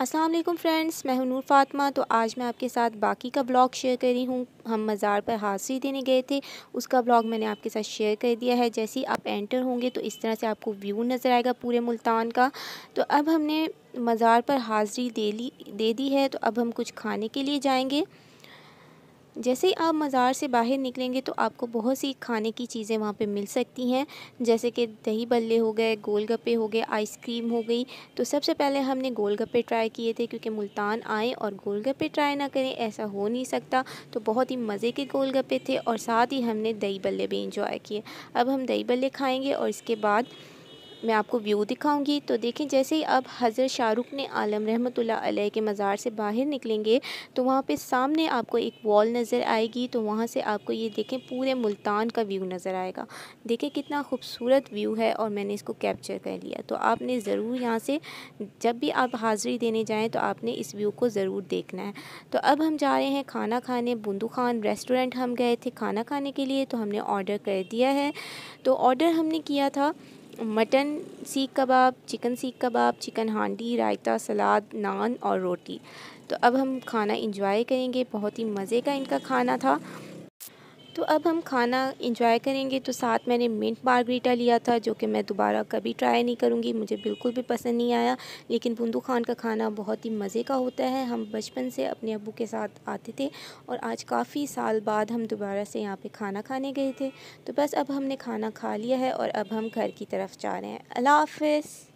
अस्सलाम वालेकुम फ्रेंड्स मैं हूं नूर फातिमा तो आज मैं आपके साथ बाकी का ब्लॉग शेयर कर रही हूं हम मज़ार पर हाज़री देने गए थे उसका ब्लॉग मैंने आपके साथ शेयर कर दिया है जैसे ही आप एंटर होंगे तो इस तरह से आपको व्यू नज़र आएगा पूरे मुल्तान का तो अब हमने मज़ार पर हाज़िरी दे ली दे दी है तो अब हम कुछ खाने के लिए जाएँगे जैसे ही आप मज़ार से बाहर निकलेंगे तो आपको बहुत सी खाने की चीज़ें वहाँ पे मिल सकती हैं जैसे कि दही बल्ले हो गए गोलगप्पे हो गए आइसक्रीम हो गई तो सबसे पहले हमने गोलगप्पे ट्राई किए थे क्योंकि मुल्तान आए और गोलगप्पे ट्राई ना करें ऐसा हो नहीं सकता तो बहुत ही मज़े के गोलगप्पे थे और साथ ही हमने दही बल्ले भी इंजॉय किए अब हम दही बल्ले खाएँगे और इसके बाद मैं आपको व्यू दिखाऊंगी तो देखें जैसे ही आप हज़र शाहरुख ने आलम रहमत अलैह के मज़ार से बाहर निकलेंगे तो वहाँ पे सामने आपको एक वॉल नज़र आएगी तो वहाँ से आपको ये देखें पूरे मुल्तान का व्यू नज़र आएगा देखें कितना खूबसूरत व्यू है और मैंने इसको कैप्चर कर लिया तो आपने ज़रूर यहाँ से जब भी आप हाज़िरी देने जाएँ तो आपने इस व्यू को ज़रूर देखना है तो अब हम जा रहे हैं खाना खाने बुंदू खान रेस्टोरेंट हम गए थे खाना खाने के लिए तो हमने ऑर्डर कर दिया है तो ऑर्डर हमने किया था मटन सीख कबाब चिकन सीख कबाब चिकन हांडी रायता सलाद नान और रोटी तो अब हम खाना इंजॉय करेंगे बहुत ही मज़े का इनका खाना था तो अब हम खाना इंजॉय करेंगे तो साथ मैंने मिंट मार्गरीटा लिया था जो कि मैं दोबारा कभी ट्राई नहीं करूँगी मुझे बिल्कुल भी पसंद नहीं आया लेकिन बुंदू खान का खाना बहुत ही मज़े का होता है हम बचपन से अपने अबू के साथ आते थे और आज काफ़ी साल बाद हम दोबारा से यहाँ पर खाना खाने गए थे तो बस अब हमने खाना खा लिया है और अब हम घर की तरफ जा रहे हैं अल्लाह हाफ